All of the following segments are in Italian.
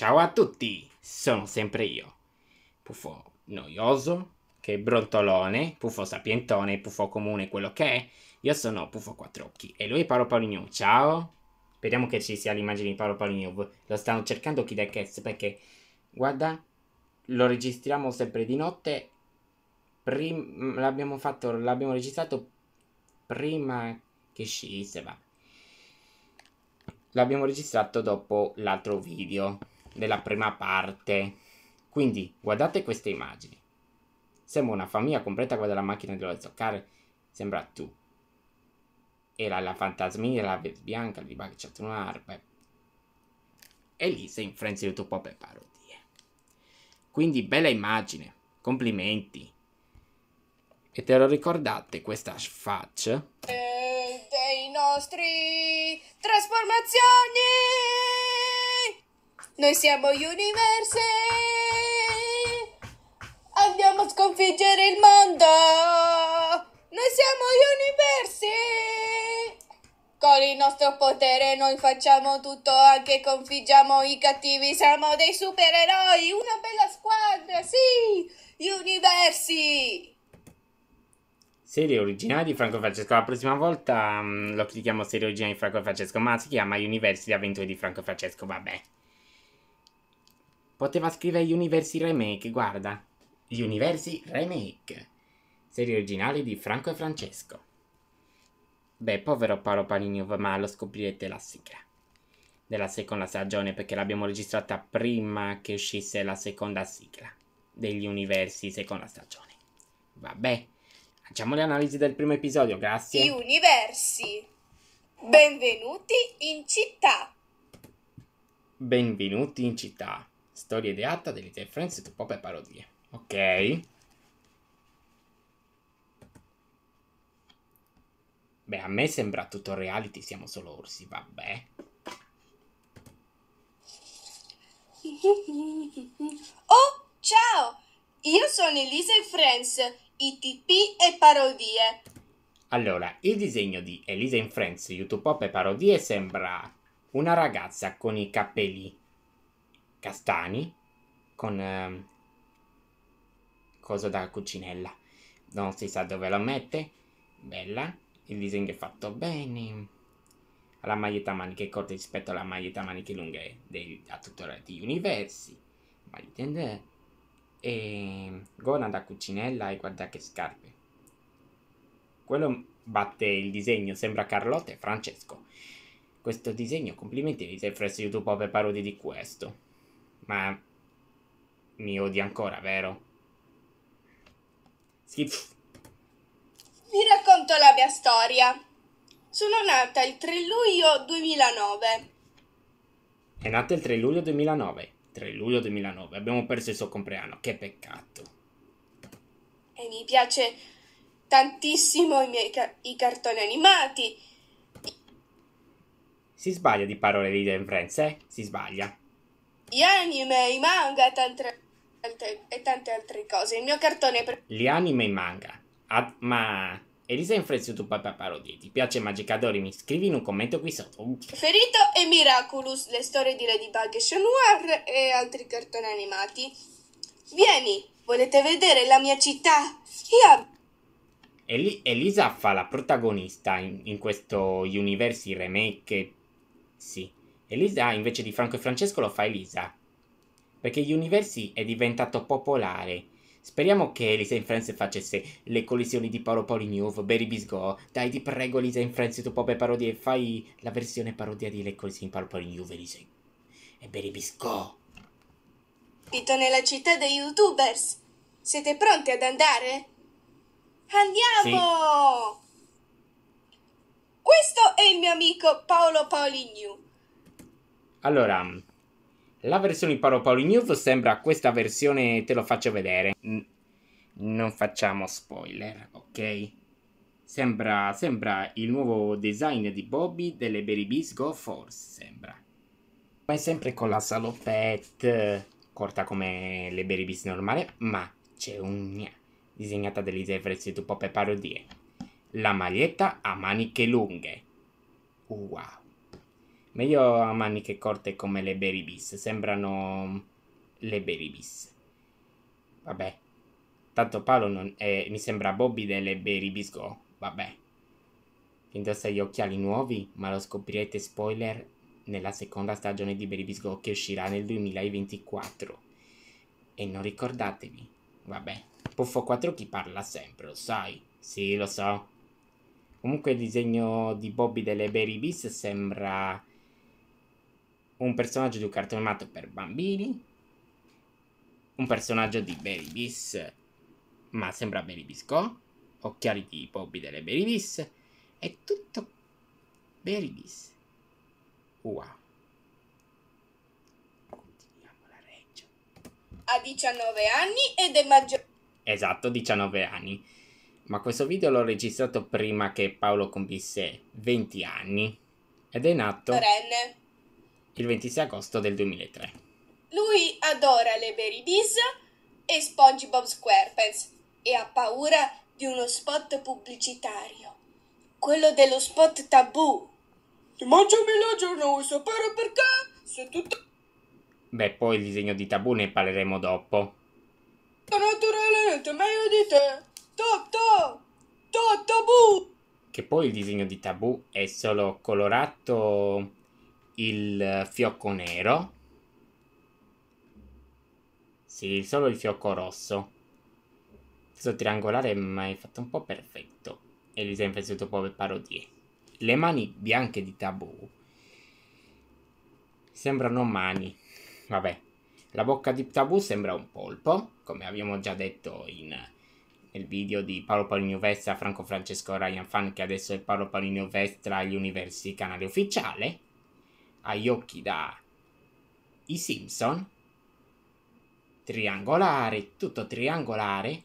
Ciao a tutti, sono sempre io, Puffo noioso, che brontolone, Puffo sapientone, Puffo comune, quello che è. Io sono Puffo Quattrocchi e lui è Paolo Paolino. Ciao! Speriamo che ci sia l'immagine di Paolo Paolino. Lo stanno cercando chi da cazzo perché, guarda, lo registriamo sempre di notte. Prim- l'abbiamo fatto, l'abbiamo registrato prima che uscisse, va. L'abbiamo registrato dopo l'altro video della prima parte. Quindi guardate queste immagini. Sembra una famiglia completa guarda la macchina dello zoccare. Sembra tu. Era la fantasmia, la bianca, il vibacciato un'arpa. E lì sei infrenziato un po' per parodie. Quindi bella immagine. Complimenti. E te lo ricordate questa faccia? Eh, dei nostri trasformazioni noi siamo universi. Andiamo a sconfiggere il mondo. Noi siamo universi. Con il nostro potere noi facciamo tutto, anche configgiamo i cattivi. Siamo dei supereroi. Una bella squadra, sì. Universi. Serie originale di Franco Francesco. La prossima volta um, lo chiediamo serie originale di Franco Francesco, ma si chiama Universi di Avventure di Franco Francesco, vabbè. Poteva scrivere gli universi remake, guarda. Gli universi remake. Serie originale di Franco e Francesco. Beh, povero Paolo Paliniov, ma lo scoprirete la sigla della seconda stagione perché l'abbiamo registrata prima che uscisse la seconda sigla degli universi seconda stagione. Vabbè, facciamo le analisi del primo episodio, grazie. Gli universi. Benvenuti in città. Benvenuti in città. Storia ideata degli reference to pop e parodie. Ok. Beh, a me sembra tutto reality, siamo solo orsi, vabbè. Oh, ciao! Io sono Elisa e Friends, ITP e parodie. Allora, il disegno di Elisa in Friends, YouTube Pop e parodie sembra una ragazza con i capelli castani con eh, cosa da cucinella. Non si sa dove lo mette. Bella. Il disegno è fatto bene. La maglietta maniche corte rispetto alla maglietta maniche lunghe del, a tuttora di universi. Magliette e ehm, gona da cucinella e guarda che scarpe. Quello batte il disegno, sembra Carlotta e Francesco. Questo disegno, complimenti, vi sei presso YouTube per parodi di questo. Ma mi odi ancora, vero? Schif. Vi racconto la mia storia. Sono nata il 3 luglio 2009. È nata il 3 luglio 2009. 3 luglio 2009. Abbiamo perso il suo compleanno. Che peccato. E mi piace tantissimo i miei ca i cartoni animati. Si sbaglia di parole lì in Friends, eh? Si sbaglia gli anime, i manga tante, tante, e tante altre cose. Il mio cartone per... Gli anime e i manga. Ad, ma... Elisa in Infrezio tu papà Parodi, Ti piace Magicadori? Mi scrivi in un commento qui sotto. Ferito e Miraculous, le storie di Ladybug e Noir e altri cartoni animati. Vieni, volete vedere la mia città? Io... Eli- Elisa fa la protagonista in, in questo universi remake. Sì. Elisa invece di Franco e Francesco lo fa Elisa. Perché gli universi è diventato popolare. Speriamo che Elisa in France facesse le collisioni di Paolo Polignov, Barry Bisgo. Dai, ti prego, Elisa in France, tu pop e parodie. Fai la versione parodia di Le collisioni di Paolo Polignov, Elisa. E Barry Bisgo. Pito nella città dei youtubers. Siete pronti ad andare? Andiamo! Sì. Questo è il mio amico Paolo Polignu allora, la versione Paro Paoli News sembra questa versione, te lo faccio vedere. non facciamo spoiler, ok? Sembra, sembra il nuovo design di Bobby delle Berry Bees Go Force, sembra. Ma è sempre con la salopette, corta come le Berry Bees normale, ma c'è un gna, disegnata delle idee fresche tu pop e parodie. La maglietta a maniche lunghe. Wow. Meglio a maniche corte come le beribis. Sembrano le beribis. Vabbè. Tanto Paolo non è, eh, mi sembra Bobby delle beribis go. Vabbè. Indossa gli occhiali nuovi, ma lo scoprirete spoiler nella seconda stagione di Beribis Go che uscirà nel 2024. E non ricordatevi. Vabbè. Puffo 4 chi parla sempre, lo sai. Sì, lo so. Comunque il disegno di Bobby delle Beribis sembra un personaggio di un cartone animato per bambini, un personaggio di Beribis, ma sembra Beribis Go, occhiali di Bobby delle Beribis, è tutto Beribis. Wow. Continuiamo la regia. Ha 19 anni ed è maggior... Esatto, 19 anni. Ma questo video l'ho registrato prima che Paolo compisse 20 anni ed è nato... Renne il 26 agosto del 2003. Lui adora le Beribis e SpongeBob SquarePants e ha paura di uno spot pubblicitario, quello dello spot tabù. Mangiami la giornosa, però perché se tutto... Beh, poi il disegno di tabù ne parleremo dopo. Naturalmente, meglio di te. Top, top, top, tabù! Che poi il disegno di tabù è solo colorato il fiocco nero. Sì, solo il fiocco rosso. Questo triangolare ma è fatto un po' perfetto. E gli sempre piaciuto un po' per parodie. Le mani bianche di Tabù. Sembrano mani. Vabbè. La bocca di Tabù sembra un polpo, come abbiamo già detto in, nel video di Paolo Paolino Vestra, Franco Francesco Ryan Fan, che adesso è Paolo Paolino Vestra agli universi canale ufficiale agli occhi da I Simpson, triangolare, tutto triangolare,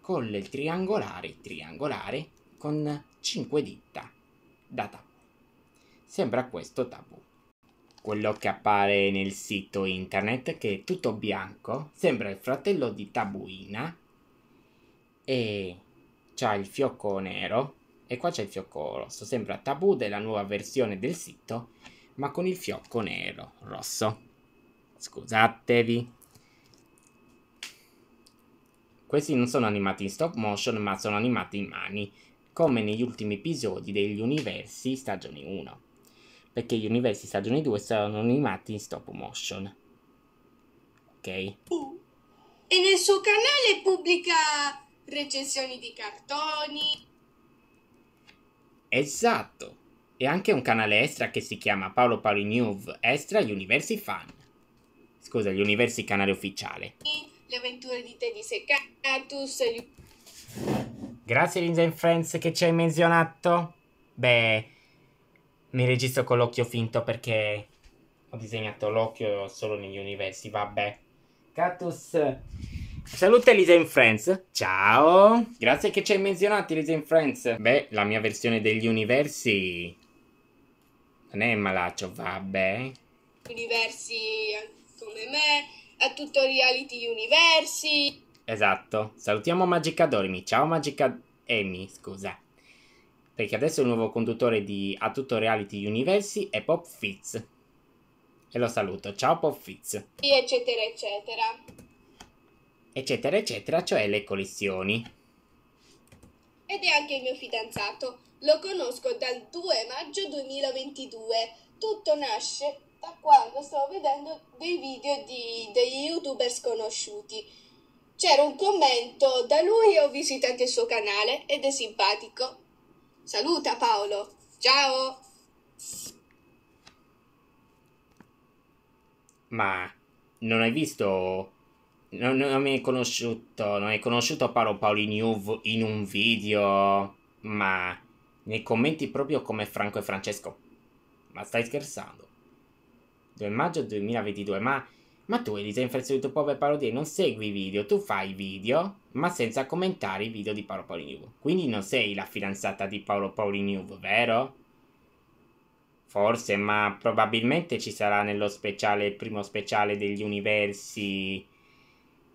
con il triangolare, triangolare, con cinque dita da tabù. Sembra questo tabù. Quello che appare nel sito internet, che è tutto bianco, sembra il fratello di Tabuina e c'ha il fiocco nero e qua c'è il fiocco rosso, sembra tabù della nuova versione del sito ma con il fiocco nero, rosso. Scusatevi. Questi non sono animati in stop motion, ma sono animati in mani, come negli ultimi episodi degli universi stagione 1, perché gli universi stagione 2 sono animati in stop motion. Ok? E nel suo canale pubblica recensioni di cartoni. Esatto e anche un canale extra che si chiama Paolo Paoli News Extra gli Universi Fan. Scusa, gli Universi Canale Ufficiale. Le avventure di Teddy Secatus. Gli... Grazie Linda Friends che ci hai menzionato. Beh, mi registro con l'occhio finto perché ho disegnato l'occhio solo negli universi, vabbè. Catus. Salute Elisa Friends. Ciao. Grazie che ci hai menzionato Elisa Friends. Beh, la mia versione degli universi non è malaccio, vabbè. Universi eh, come me, a tutto reality universi. Esatto. Salutiamo Magicadormi. Ciao Magica... Emi, scusa. Perché adesso il nuovo conduttore di A Tutto Reality Universi è Pop Fizz. E lo saluto. Ciao Pop Fizz. E eccetera, eccetera. Eccetera, eccetera, cioè le collezioni ed è anche mio fidanzato. Lo conosco dal 2 maggio 2022. Tutto nasce da quando stavo vedendo dei video di, degli youtuber sconosciuti. C'era un commento da lui ho visitato il suo canale ed è simpatico. Saluta Paolo. Ciao. Ma non hai visto non, non mi hai conosciuto, non hai conosciuto Paolo Paolini in un video, ma nei commenti proprio come Franco e Francesco. Ma stai scherzando? 2 maggio 2022, ma, ma tu edita in il tuo povero parodia non segui i video, tu fai video, ma senza commentare i video di Paolo Paolini Quindi non sei la fidanzata di Paolo Paolini vero? Forse, ma probabilmente ci sarà nello speciale, il primo speciale degli universi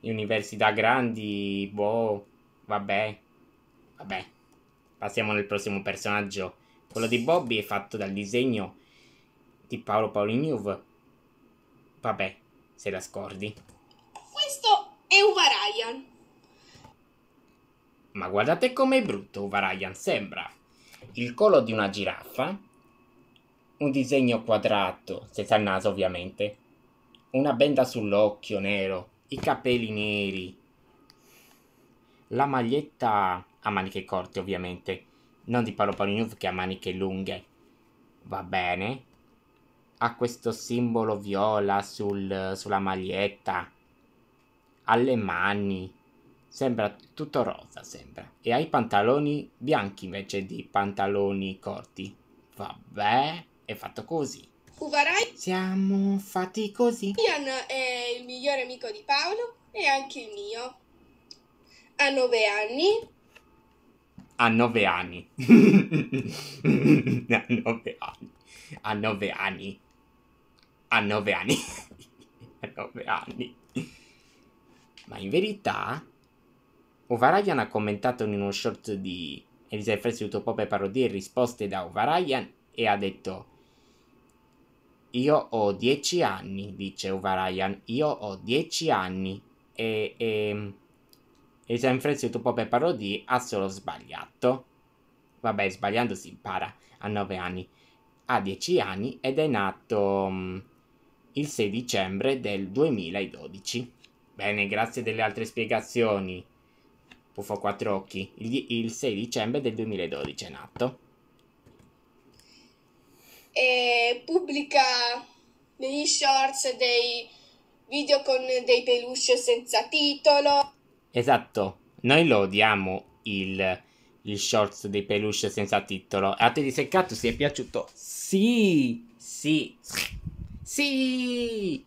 università grandi, boh, vabbè, vabbè. Passiamo nel prossimo personaggio. Quello di Bobby è fatto dal disegno di Paolo Paoliniuv. Vabbè, se la scordi. Questo è Uva Ryan. Ma guardate com'è brutto Uva Ryan sembra. Il collo di una giraffa, un disegno quadrato, senza il naso ovviamente, una benda sull'occhio nero, i capelli neri, la maglietta a maniche corte ovviamente, non di Palo Palo che ha maniche lunghe, va bene, ha questo simbolo viola sul, sulla maglietta, ha le mani, sembra tutto rosa, sembra, e ha i pantaloni bianchi invece di pantaloni corti, vabbè, è fatto così. Uvarai. Siamo fatti così. Ian è il migliore amico di Paolo e anche il mio. Ha nove anni. Ha nove anni. ha nove anni. Ha nove anni. Ha nove anni. ha nove anni. Ma in verità, Ovarayan ha commentato in uno short di Elisa Fressi pop e parodie risposte da Ovarayan e ha detto io ho dieci anni, dice Uvarayan. Io ho dieci anni. E, e, e sempre il tuo pop parodie ha solo sbagliato. Vabbè, sbagliando si impara a nove anni. Ha dieci anni ed è nato um, il 6 dicembre del 2012. Bene, grazie delle altre spiegazioni. Puffo quattro occhi. Il, il 6 dicembre del 2012 è nato e pubblica negli shorts, dei video con dei peluche senza titolo. Esatto, noi lo odiamo il, il shorts dei peluche senza titolo. A te di seccato si è piaciuto? Sì, sì, sì.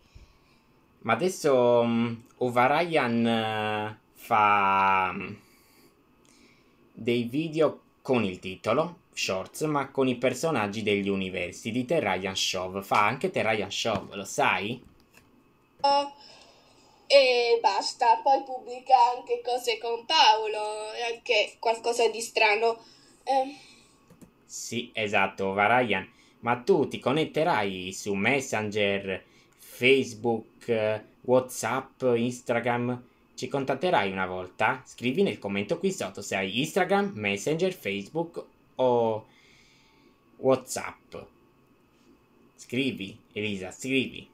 Ma adesso um, Ovarayan eh, fa mm, dei video con il titolo shorts, ma con i personaggi degli universi di Terrayan Shov. Fa anche Terrayan Shov, lo sai? Oh, e basta, poi pubblica anche cose con Paolo, e anche qualcosa di strano. Eh. Sì, esatto, Varayan. Ma tu ti connetterai su Messenger, Facebook, WhatsApp, Instagram? Ci contatterai una volta? Scrivi nel commento qui sotto se hai Instagram, Messenger, Facebook o Whatsapp. Scrivi, Elisa, scrivi.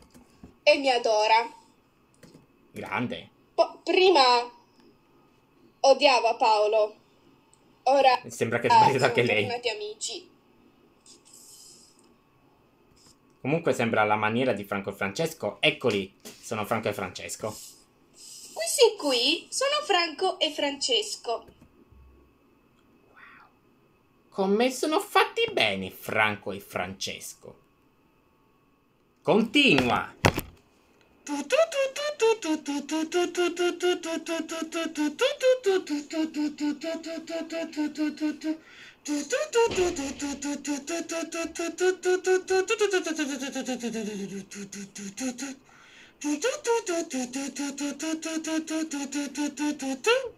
E mi adora. Grande. Po- prima odiava Paolo. Ora sembra che ah, sbaglio anche lei. Tornati amici. Comunque sembra la maniera di Franco e Francesco. Eccoli, sono Franco e Francesco. Questi qui sono Franco e Francesco come sono fatti bene Franco e Francesco. Continua.